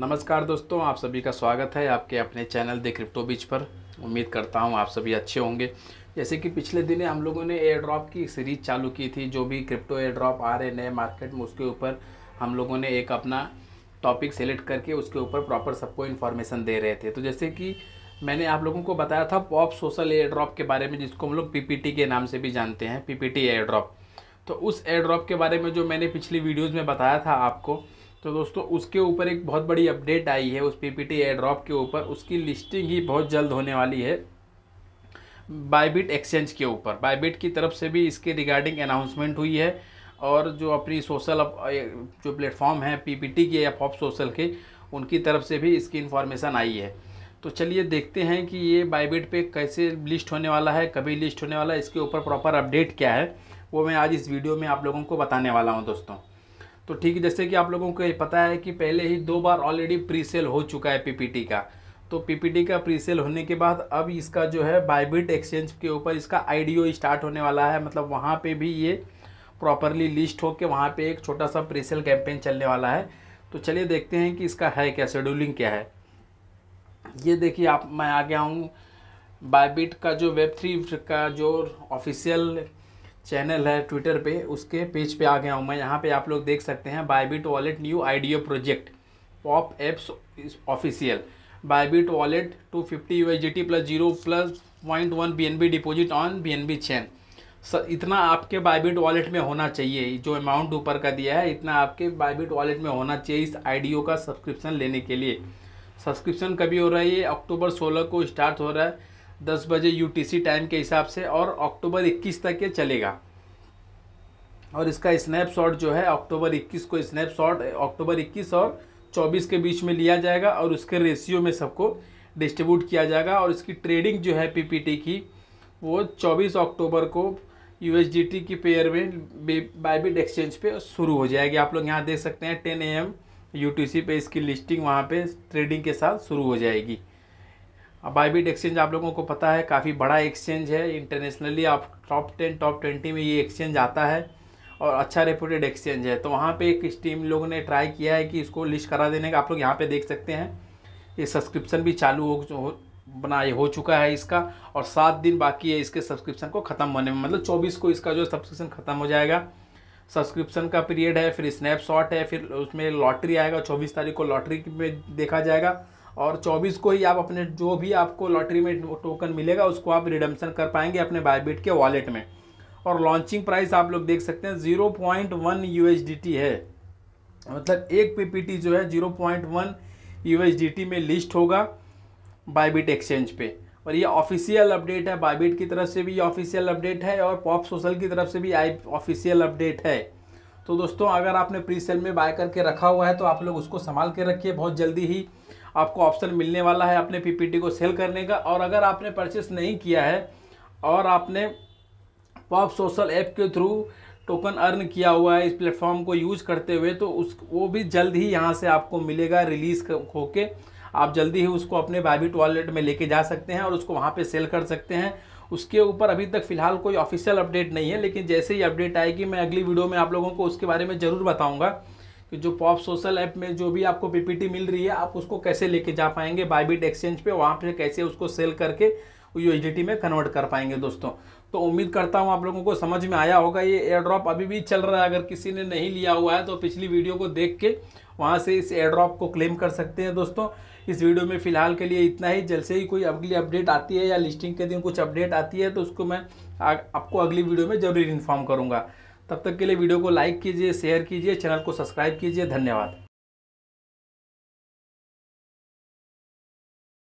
नमस्कार दोस्तों आप सभी का स्वागत है आपके अपने चैनल द क्रिप्टो बीच पर उम्मीद करता हूँ आप सभी अच्छे होंगे जैसे कि पिछले दिन हम लोगों ने एयर ड्रॉप की सीरीज चालू की थी जो भी क्रिप्टो एयर ड्रॉप आ रहे नए मार्केट में उसके ऊपर हम लोगों ने एक अपना टॉपिक सेलेक्ट करके उसके ऊपर प्रॉपर सबको इन्फॉर्मेशन दे रहे थे तो जैसे कि मैंने आप लोगों को बताया था पॉप सोशल एयर ड्रॉप के बारे में जिसको हम लोग पी के नाम से भी जानते हैं पी पी एयर ड्रॉप तो उस एयर ड्रॉप के बारे में जो मैंने पिछली वीडियोज़ में बताया था आपको तो दोस्तों उसके ऊपर एक बहुत बड़ी अपडेट आई है उस पीपीटी एयरड्रॉप के ऊपर उसकी लिस्टिंग ही बहुत जल्द होने वाली है बायबिट एक्सचेंज के ऊपर बायबिट की तरफ से भी इसके रिगार्डिंग अनाउंसमेंट हुई है और जो अपनी सोशल अप, जो प्लेटफॉर्म है पीपीटी के या पॉप सोशल के उनकी तरफ से भी इसकी इन्फॉर्मेशन आई है तो चलिए देखते हैं कि ये बायबिट पे कैसे लिस्ट होने वाला है कभी लिस्ट होने वाला है इसके ऊपर प्रॉपर अपडेट क्या है वो मैं आज इस वीडियो में आप लोगों को बताने वाला हूँ दोस्तों तो ठीक जैसे कि आप लोगों को पता है कि पहले ही दो बार ऑलरेडी प्री सेल हो चुका है पीपीटी का तो पीपीटी का प्री सेल होने के बाद अब इसका जो है बाइबिट एक्सचेंज के ऊपर इसका आईडीओ स्टार्ट होने वाला है मतलब वहाँ पे भी ये प्रॉपरली लिस्ट होकर वहाँ पे एक छोटा सा प्री सेल कैंपेन चलने वाला है तो चलिए देखते हैं कि इसका है क्या शेड्यूलिंग क्या है ये देखिए आप मैं आ गया हूँ बाइबिट का जो वेब थ्री का जो ऑफिशियल चैनल है ट्विटर पे उसके पेज पे आ गया हूँ मैं यहाँ पे आप लोग देख सकते हैं Bybit wallet new IDO project pop apps official Bybit wallet two fifty U H T plus zero plus point one B N B deposit on B N B chain इतना आपके बायबिट वॉलेट में होना चाहिए जो amount ऊपर का दिया है इतना आपके बायबिट वॉलेट में होना चाहिए इस आईडीओ का सब्सक्रिप्शन लेने के लिए सब्सक्रिप्शन कभी हो रहा है ये अक्टूबर सोलह को स्टार्ट हो रहा है दस बजे यूटीसी टाइम के हिसाब से और अक्टूबर 21 तक ये चलेगा और इसका स्नैपशॉट जो है अक्टूबर 21 को स्नैपशॉट अक्टूबर 21 और 24 के बीच में लिया जाएगा और उसके रेशियो में सबको डिस्ट्रीब्यूट किया जाएगा और इसकी ट्रेडिंग जो है पीपीटी की वो 24 अक्टूबर को यूएसडीटी की पेयर में बाइबिट एक्सचेंज पे शुरू हो जाएगी आप लोग यहाँ देख सकते हैं टेन ए एम यूटीसी पे इसकी लिस्टिंग वहाँ पे ट्रेडिंग के साथ शुरू हो जाएगी अब बाइबिट एक्सचेंज आप लोगों को पता है काफ़ी बड़ा एक्सचेंज है इंटरनेशनली आप टॉप टेन टॉप ट्वेंटी में ये एक्सचेंज आता है और अच्छा रेपूटेड एक्सचेंज है तो वहाँ पे एक टीम लोगों ने ट्राई किया है कि इसको लिस्ट करा देने का आप लोग यहाँ पे देख सकते हैं ये सब्सक्रिप्शन भी चालू हो बना हो चुका है इसका और सात दिन बाकी है इसके सब्सक्रिप्शन को ख़त्म होने में मतलब चौबीस को इसका जो सब्सक्रिप्शन ख़त्म हो जाएगा सब्सक्रिप्शन का पीरियड है फिर स्नैपशॉट है फिर उसमें लॉटरी आएगा चौबीस तारीख को लॉटरी में देखा जाएगा और 24 को ही आप अपने जो भी आपको लॉटरी में टोकन मिलेगा उसको आप रिडम्सन कर पाएंगे अपने बायबिट के वॉलेट में और लॉन्चिंग प्राइस आप लोग देख सकते हैं ज़ीरो पॉइंट वन यू है मतलब एक पी जो है ज़ीरो पॉइंट वन यू में लिस्ट होगा बायबिट एक्सचेंज पे और ये ऑफिशियल अपडेट है बायबिट की तरफ से भी ये ऑफिशियल अपडेट है और पॉप सोशल की तरफ से भी आई ऑफिशियल अपडेट है तो दोस्तों अगर आपने प्री सेल में बाय करके रखा हुआ है तो आप लोग उसको संभाल के रखिए बहुत जल्दी ही आपको ऑप्शन मिलने वाला है अपने पीपीटी को सेल करने का और अगर आपने परचेस नहीं किया है और आपने पॉप सोशल ऐप के थ्रू टोकन अर्न किया हुआ है इस प्लेटफॉर्म को यूज करते हुए तो उस वो भी जल्द ही यहाँ से आपको मिलेगा रिलीज होके आप जल्दी ही उसको अपने बाइबिट वॉलेट में लेके जा सकते हैं और उसको वहाँ पे सेल कर सकते हैं उसके ऊपर अभी तक फिलहाल कोई ऑफिशियल अपडेट नहीं है लेकिन जैसे ही अपडेट आएगी मैं अगली वीडियो में आप लोगों को उसके बारे में ज़रूर बताऊँगा कि जो पॉप सोशल ऐप में जो भी आपको पीपीटी मिल रही है आप उसको कैसे लेके जा पाएंगे बाईबिट एक्सचेंज पे वहाँ पे कैसे उसको सेल करके यूएसडीटी में कन्वर्ट कर पाएंगे दोस्तों तो उम्मीद करता हूँ आप लोगों को समझ में आया होगा ये एयर ड्रॉप अभी भी चल रहा है अगर किसी ने नहीं लिया हुआ है तो पिछली वीडियो को देख के वहाँ से इस एयर ड्रॉप को क्लेम कर सकते हैं दोस्तों इस वीडियो में फ़िलहाल के लिए इतना ही जल्द से ही कोई अगली अपडेट आती है या लिस्टिंग के दिन कुछ अपडेट आती है तो उसको मैं आपको अगली वीडियो में ज़रूर इन्फॉर्म करूँगा तब तक के लिए वीडियो को लाइक कीजिए शेयर कीजिए चैनल को सब्सक्राइब कीजिए धन्यवाद